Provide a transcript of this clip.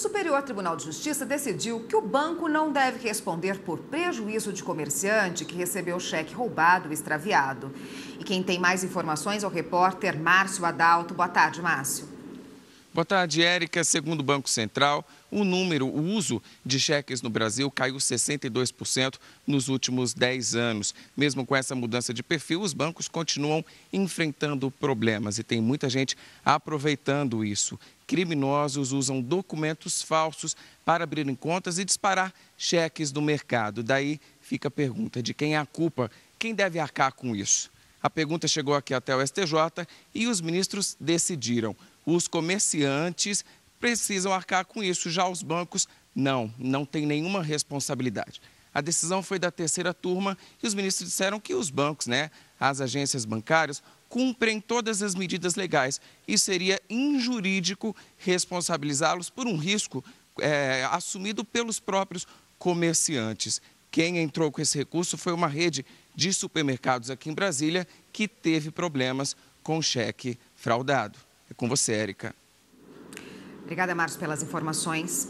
Superior Tribunal de Justiça decidiu que o banco não deve responder por prejuízo de comerciante que recebeu cheque roubado ou extraviado. E quem tem mais informações é o repórter Márcio Adalto. Boa tarde, Márcio. Boa tarde, Érica. Segundo o Banco Central, o número, o uso de cheques no Brasil caiu 62% nos últimos 10 anos. Mesmo com essa mudança de perfil, os bancos continuam enfrentando problemas e tem muita gente aproveitando isso. Criminosos usam documentos falsos para abrir contas e disparar cheques no mercado. Daí fica a pergunta de quem é a culpa, quem deve arcar com isso? A pergunta chegou aqui até o STJ e os ministros decidiram. Os comerciantes precisam arcar com isso, já os bancos não, não tem nenhuma responsabilidade. A decisão foi da terceira turma e os ministros disseram que os bancos, né, as agências bancárias, cumprem todas as medidas legais e seria injurídico responsabilizá-los por um risco é, assumido pelos próprios comerciantes. Quem entrou com esse recurso foi uma rede de supermercados aqui em Brasília que teve problemas com cheque fraudado. É com você, Érica. Obrigada, Marcos, pelas informações.